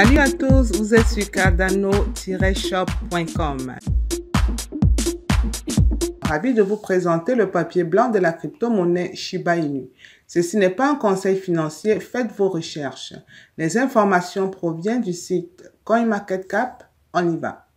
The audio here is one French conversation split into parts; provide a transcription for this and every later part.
Salut à tous, vous êtes sur cardano-shop.com. Ravi de vous présenter le papier blanc de la crypto-monnaie Shiba Inu. Ceci n'est pas un conseil financier, faites vos recherches. Les informations proviennent du site CoinMarketCap. On y va.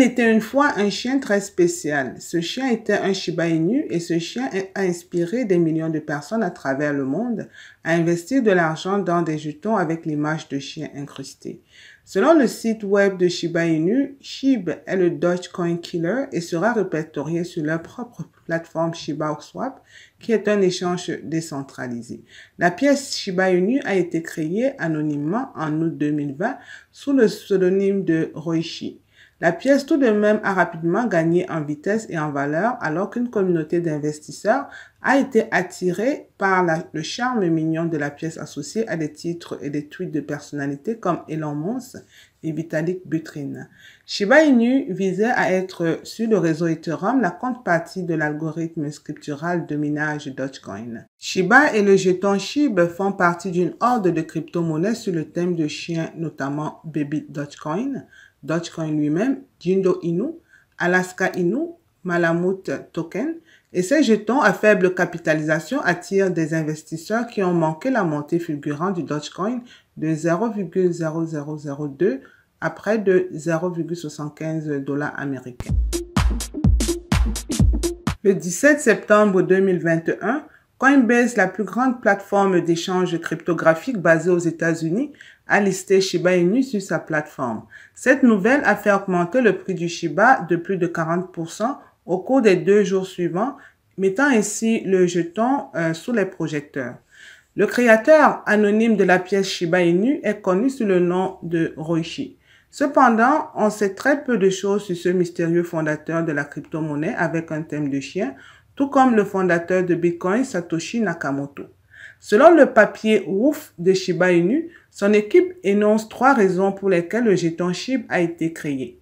Il était une fois un chien très spécial. Ce chien était un Shiba Inu et ce chien a inspiré des millions de personnes à travers le monde à investir de l'argent dans des jetons avec l'image de chien incrusté. Selon le site web de Shiba Inu, SHIB est le Dogecoin Killer et sera répertorié sur leur propre plateforme Shiba Swap, qui est un échange décentralisé. La pièce Shiba Inu a été créée anonymement en août 2020 sous le pseudonyme de Roishi ». La pièce tout de même a rapidement gagné en vitesse et en valeur alors qu'une communauté d'investisseurs a été attirée par le charme mignon de la pièce associée à des titres et des tweets de personnalités comme Elon Musk et Vitalik Buterin. Shiba Inu visait à être sur le réseau Ethereum la contrepartie de l'algorithme scriptural de minage Dogecoin. Shiba et le jeton SHIB font partie d'une horde de crypto-monnaies sur le thème de chiens, notamment Baby Dogecoin, Dogecoin lui-même, Jindo Inu, Alaska Inu, Malamute Token, et ces jetons à faible capitalisation attirent des investisseurs qui ont manqué la montée fulgurante du Dogecoin de 0,0002 à près de 0,75 dollars américains. Le 17 septembre 2021, Coinbase, la plus grande plateforme d'échange cryptographique basée aux États-Unis, a listé Shiba Inu sur sa plateforme. Cette nouvelle a fait augmenter le prix du Shiba de plus de 40% au cours des deux jours suivants, mettant ainsi le jeton euh, sous les projecteurs. Le créateur anonyme de la pièce Shiba Inu est connu sous le nom de Roshi. Cependant, on sait très peu de choses sur ce mystérieux fondateur de la crypto-monnaie avec un thème de chien, tout comme le fondateur de Bitcoin, Satoshi Nakamoto. Selon le papier ouf de Shiba Inu, son équipe énonce trois raisons pour lesquelles le jeton SHIB a été créé.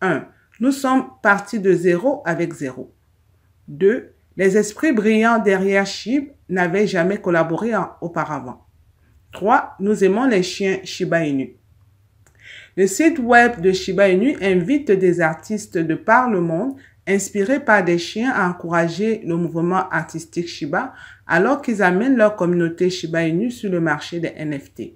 1. Nous sommes partis de zéro avec zéro. 2. Les esprits brillants derrière SHIB n'avaient jamais collaboré auparavant. 3. Nous aimons les chiens Shiba Inu. Le site web de Shiba Inu invite des artistes de par le monde inspirés par des chiens à encourager le mouvement artistique Shiba alors qu'ils amènent leur communauté Shiba Inu sur le marché des NFT.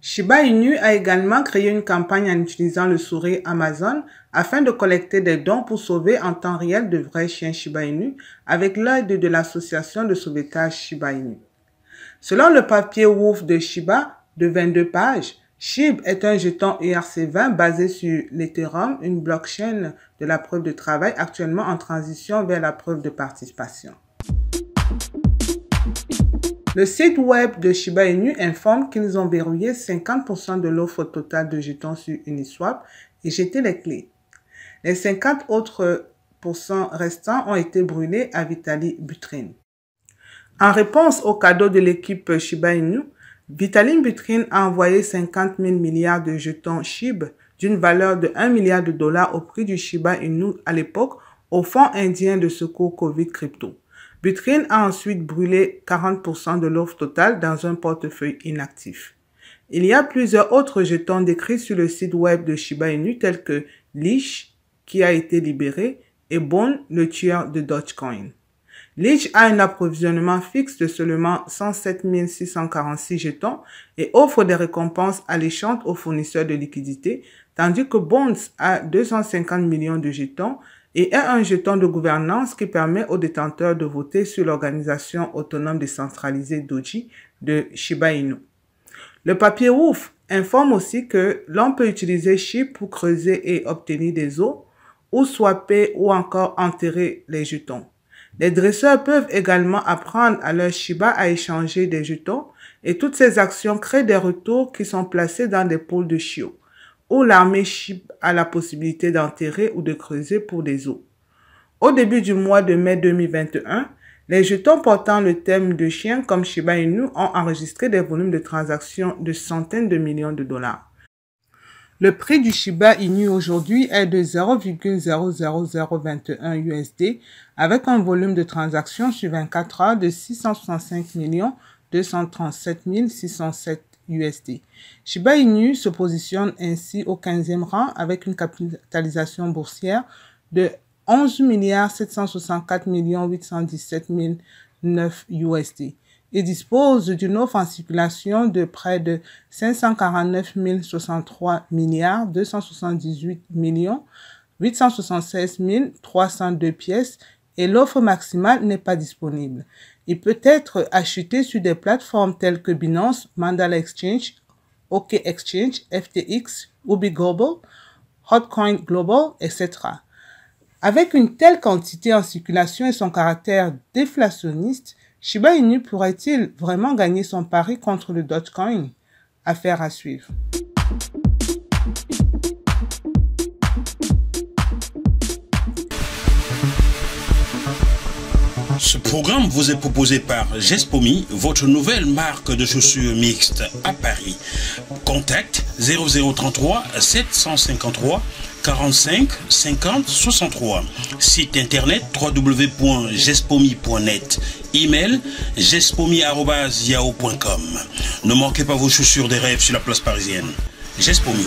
Shiba Inu a également créé une campagne en utilisant le sourire Amazon afin de collecter des dons pour sauver en temps réel de vrais chiens Shiba Inu avec l'aide de l'association de sauvetage Shiba Inu. Selon le papier Wolf de Shiba de 22 pages, SHIB est un jeton ERC20 basé sur l'Ethereum, une blockchain de la preuve de travail actuellement en transition vers la preuve de participation. Le site web de Shiba Inu informe qu'ils ont verrouillé 50% de l'offre totale de jetons sur Uniswap et jeté les clés. Les 50 autres restants ont été brûlés à Vitaly Buterin. En réponse au cadeau de l'équipe Shiba Inu, Vitaly Buterin a envoyé 50 000 milliards de jetons SHIB d'une valeur de 1 milliard de dollars au prix du Shiba Inu à l'époque au Fonds indien de secours Covid Crypto. Buterin a ensuite brûlé 40% de l'offre totale dans un portefeuille inactif. Il y a plusieurs autres jetons décrits sur le site web de Shiba Inu tels que Lish, qui a été libéré, et Bone, le tueur de Dogecoin. Leach a un approvisionnement fixe de seulement 107 646 jetons et offre des récompenses alléchantes aux fournisseurs de liquidités, tandis que Bonds a 250 millions de jetons et a un jeton de gouvernance qui permet aux détenteurs de voter sur l'organisation autonome décentralisée Doji de Shiba Inu. Le papier ouf informe aussi que l'on peut utiliser Chip pour creuser et obtenir des eaux, ou swapper ou encore enterrer les jetons. Les dresseurs peuvent également apprendre à leur Shiba à échanger des jetons et toutes ces actions créent des retours qui sont placés dans des pôles de chiots, où l'armée Shiba a la possibilité d'enterrer ou de creuser pour des eaux. Au début du mois de mai 2021, les jetons portant le thème de chiens comme Shiba Inu ont enregistré des volumes de transactions de centaines de millions de dollars. Le prix du Shiba Inu aujourd'hui est de 0,00021 USD avec un volume de transactions sur 24 heures de 665 237 607 USD. Shiba Inu se positionne ainsi au 15e rang avec une capitalisation boursière de 11 764 817 009 USD. Il dispose d'une offre en circulation de près de 549 063 milliards 278 millions 876 302 pièces et l'offre maximale n'est pas disponible. Il peut être acheté sur des plateformes telles que Binance, Mandala Exchange, OK Exchange, FTX, Ubi Global, Hotcoin Global, etc. Avec une telle quantité en circulation et son caractère déflationniste, Shiba Inu pourrait-il vraiment gagner son pari contre le Dogecoin Affaire à suivre. Ce programme vous est proposé par Gespomi, votre nouvelle marque de chaussures mixtes à Paris. Contact 0033 753 45 50 63. Site internet www.gespomi.net. Email gespomi.yahoo.com. Ne manquez pas vos chaussures des rêves sur la place parisienne. Gespomi.